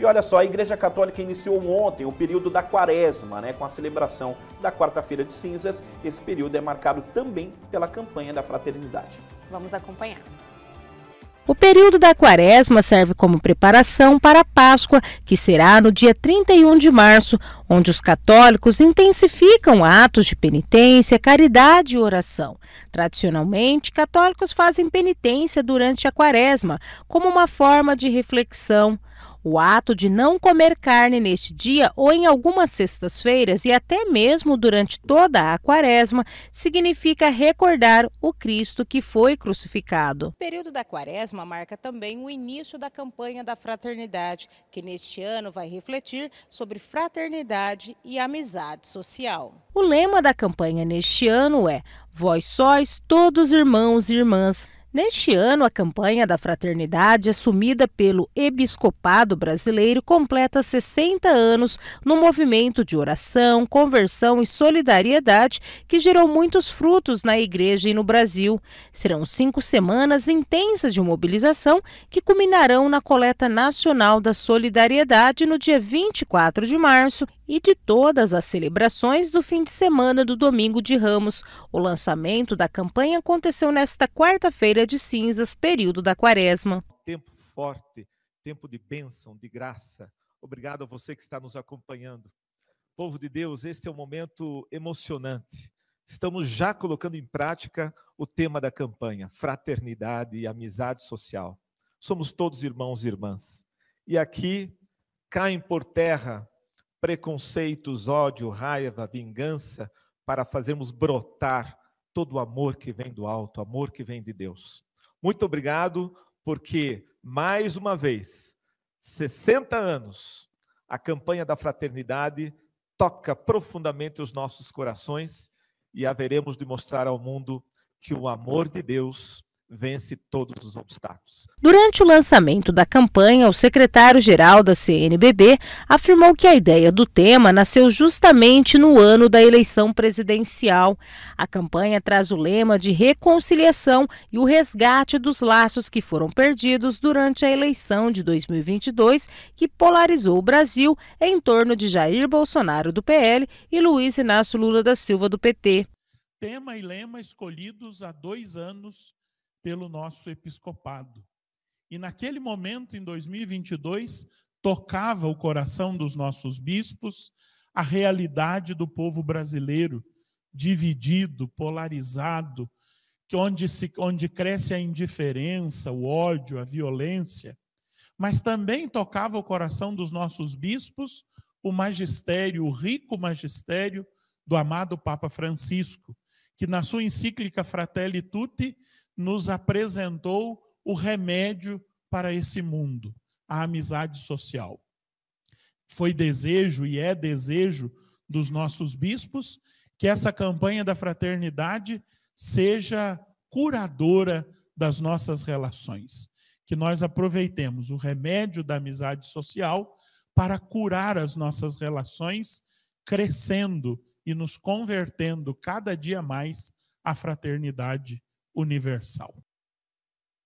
E olha só, a Igreja Católica iniciou ontem o período da quaresma, né, com a celebração da quarta-feira de cinzas. Esse período é marcado também pela campanha da fraternidade. Vamos acompanhar. O período da quaresma serve como preparação para a Páscoa, que será no dia 31 de março, onde os católicos intensificam atos de penitência, caridade e oração. Tradicionalmente, católicos fazem penitência durante a quaresma, como uma forma de reflexão, o ato de não comer carne neste dia ou em algumas sextas-feiras e até mesmo durante toda a quaresma significa recordar o Cristo que foi crucificado. O período da quaresma marca também o início da campanha da fraternidade, que neste ano vai refletir sobre fraternidade e amizade social. O lema da campanha neste ano é Vós sois todos irmãos e irmãs. Neste ano, a campanha da fraternidade, assumida pelo Episcopado Brasileiro, completa 60 anos no movimento de oração, conversão e solidariedade que gerou muitos frutos na Igreja e no Brasil. Serão cinco semanas intensas de mobilização que culminarão na coleta nacional da solidariedade no dia 24 de março e de todas as celebrações do fim de semana do Domingo de Ramos. O lançamento da campanha aconteceu nesta quarta-feira feira de Cinzas, período da Quaresma. Tempo forte, tempo de bênção, de graça. Obrigado a você que está nos acompanhando. Povo de Deus, este é um momento emocionante. Estamos já colocando em prática o tema da campanha, fraternidade e amizade social. Somos todos irmãos e irmãs. E aqui caem por terra preconceitos, ódio, raiva, vingança, para fazermos brotar todo o amor que vem do alto, amor que vem de Deus. Muito obrigado, porque, mais uma vez, 60 anos, a campanha da fraternidade toca profundamente os nossos corações e haveremos de mostrar ao mundo que o amor de Deus vence todos os obstáculos. Durante o lançamento da campanha, o secretário-geral da CNBB afirmou que a ideia do tema nasceu justamente no ano da eleição presidencial. A campanha traz o lema de reconciliação e o resgate dos laços que foram perdidos durante a eleição de 2022, que polarizou o Brasil em torno de Jair Bolsonaro do PL e Luiz Inácio Lula da Silva do PT. Tema e lema escolhidos há dois anos pelo nosso episcopado. E naquele momento, em 2022, tocava o coração dos nossos bispos a realidade do povo brasileiro, dividido, polarizado, que onde, se, onde cresce a indiferença, o ódio, a violência. Mas também tocava o coração dos nossos bispos o magistério, o rico magistério do amado Papa Francisco, que na sua encíclica Fratelli Tutti nos apresentou o remédio para esse mundo, a amizade social. Foi desejo e é desejo dos nossos bispos que essa campanha da fraternidade seja curadora das nossas relações, que nós aproveitemos o remédio da amizade social para curar as nossas relações, crescendo e nos convertendo cada dia mais à fraternidade universal.